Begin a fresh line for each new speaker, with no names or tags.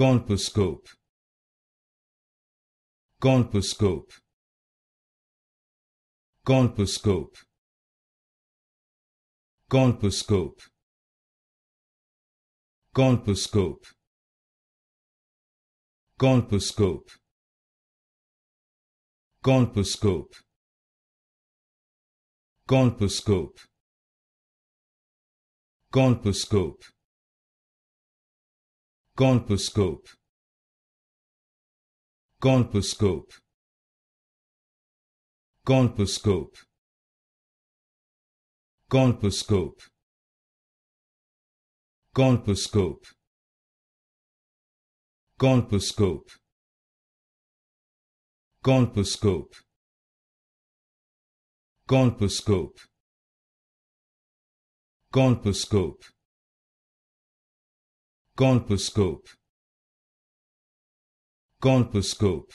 colposcope colposcope colposcope colposcope colposcope colposcope colposcope colposcope colposcope Colposcope Colposcope Colposcope Colposcope Colposcope Colposcope Colposcope Colposcope Colposcope Colposcope. Colposcope.